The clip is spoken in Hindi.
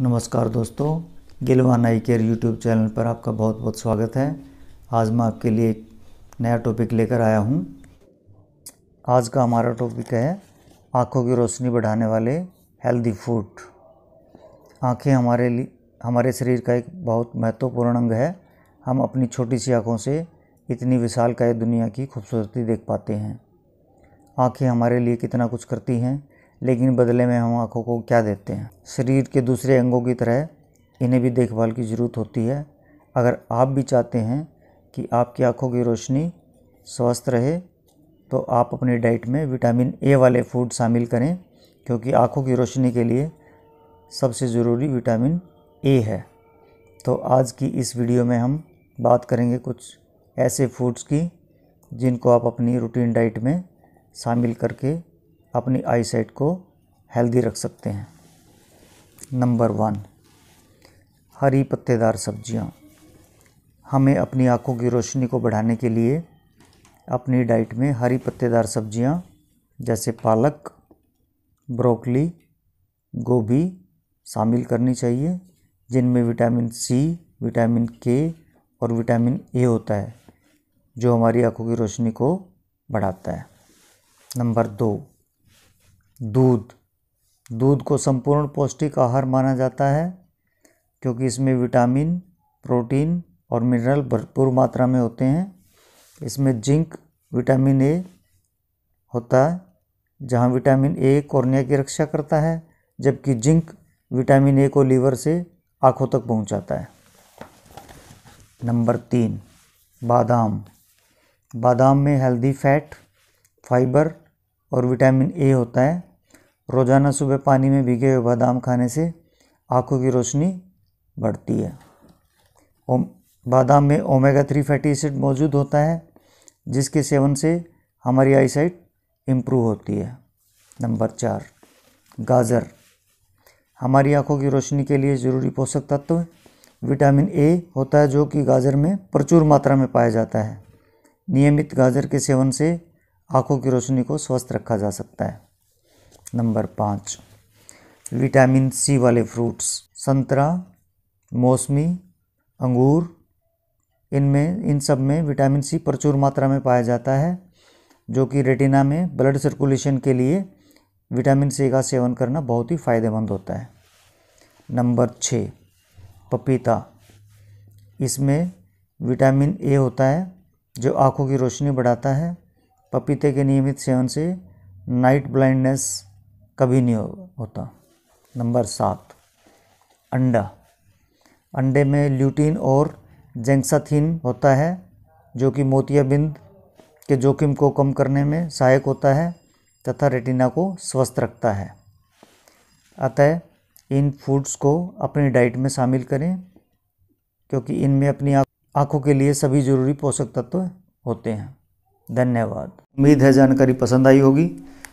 नमस्कार दोस्तों Gilwan eye care YouTube channel पर आपका बहुत बहुत स्वागत है आज मैं आपके लिए एक नया टॉपिक लेकर आया हूँ आज का हमारा टॉपिक है आँखों की रोशनी बढ़ाने वाले हेल्दी फूड आँखें हमारे लिए हमारे शरीर का एक बहुत महत्वपूर्ण अंग है हम अपनी छोटी सी आँखों से इतनी विशाल काय दुनिया की खूबसूरती देख पाते हैं आँखें हमारे लिए कितना कुछ करती हैं लेकिन बदले में हम आँखों को क्या देते हैं शरीर के दूसरे अंगों की तरह इन्हें भी देखभाल की ज़रूरत होती है अगर आप भी चाहते हैं कि आपकी आँखों की रोशनी स्वस्थ रहे तो आप अपनी डाइट में विटामिन ए वाले फूड शामिल करें क्योंकि आँखों की रोशनी के लिए सबसे ज़रूरी विटामिन ए है तो आज की इस वीडियो में हम बात करेंगे कुछ ऐसे फूड्स की जिनको आप अपनी रूटीन डाइट में शामिल करके अपनी आई साइट को हेल्दी रख सकते हैं नंबर वन हरी पत्तेदार सब्जियां हमें अपनी आँखों की रोशनी को बढ़ाने के लिए अपनी डाइट में हरी पत्तेदार सब्जियां जैसे पालक ब्रोकली गोभी शामिल करनी चाहिए जिनमें विटामिन सी विटामिन के और विटामिन ए होता है जो हमारी आँखों की रोशनी को बढ़ाता है नंबर दो दूध दूध को संपूर्ण पौष्टिक आहार माना जाता है क्योंकि इसमें विटामिन प्रोटीन और मिनरल भरपूर मात्रा में होते हैं इसमें जिंक विटामिन ए होता है जहाँ विटामिन ए कॉर्निया की रक्षा करता है जबकि जिंक विटामिन ए को लीवर से आँखों तक पहुँचाता है नंबर तीन बादाम बादाम में हेल्दी फैट फाइबर और विटामिन ए होता है रोज़ाना सुबह पानी में भीगे हुए बादाम खाने से आँखों की रोशनी बढ़ती है ओम बादाम में ओमेगा थ्री फैटी एसिड मौजूद होता है जिसके सेवन से हमारी आईसाइट इम्प्रूव होती है नंबर चार गाजर हमारी आँखों की रोशनी के लिए ज़रूरी पोषक तत्व विटामिन ए होता है जो कि गाजर में प्रचुर मात्रा में पाया जाता है नियमित गाजर के सेवन से आँखों की रोशनी को स्वस्थ रखा जा सकता है नंबर पाँच विटामिन सी वाले फ्रूट्स संतरा मौसमी अंगूर इनमें इन सब में विटामिन सी प्रचुर मात्रा में पाया जाता है जो कि रेटिना में ब्लड सर्कुलेशन के लिए विटामिन सी का सेवन करना बहुत ही फायदेमंद होता है नंबर छः पपीता इसमें विटामिन ए होता है जो आँखों की रोशनी बढ़ाता है पपीते के नियमित सेवन से नाइट ब्लाइंडनेस कभी नहीं हो होता नंबर सात अंडा अंडे में ल्यूटीन और जेंक्साथीन होता है जो कि मोतियाबिंद के जोखिम को कम करने में सहायक होता है तथा रेटिना को स्वस्थ रखता है अतः इन फूड्स को अपनी डाइट में शामिल करें क्योंकि इनमें अपनी आँखों के लिए सभी ज़रूरी पोषक तत्व होते हैं धन्यवाद उम्मीद है जानकारी पसंद आई होगी